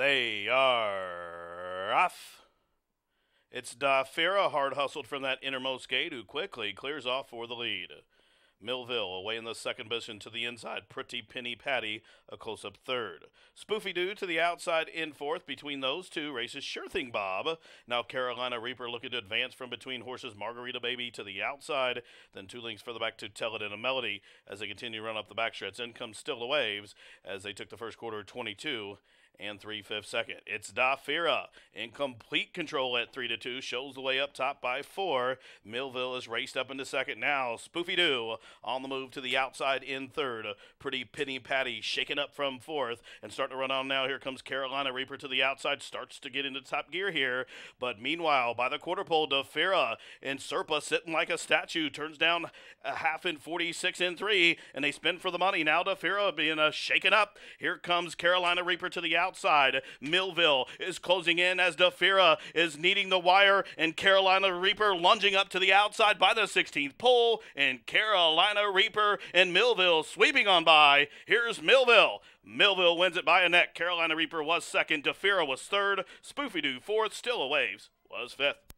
They are off. It's Da hard hustled from that innermost gate, who quickly clears off for the lead. Millville away in the second position to the inside. Pretty Penny Patty a close up third. Spoofy Doo to the outside in fourth. Between those two races, Sure Thing Bob. Now Carolina Reaper looking to advance from between horses. Margarita Baby to the outside. Then two links further back to Tell It In a Melody as they continue to run up the backstretch. In comes Still the Waves as they took the first quarter 22 and three fifths second. It's Dafira in complete control at three to two. Shows the way up top by four. Millville is raced up into second now. Spoofy Doo on the move to the outside in third. Pretty Penny Patty shaken up from fourth and starting to run on now. Here comes Carolina Reaper to the outside. Starts to get into top gear here, but meanwhile by the quarter pole, Dafira and Serpa sitting like a statue turns down a half in 46 and three, and they spin for the money now. Dafira being uh, shaken up. Here comes Carolina Reaper to the outside outside. Millville is closing in as DeFira is needing the wire, and Carolina Reaper lunging up to the outside by the 16th pole, and Carolina Reaper and Millville sweeping on by. Here's Millville. Millville wins it by a neck. Carolina Reaper was second. DeFira was third. Spoofy Doo fourth. Still a waves was fifth.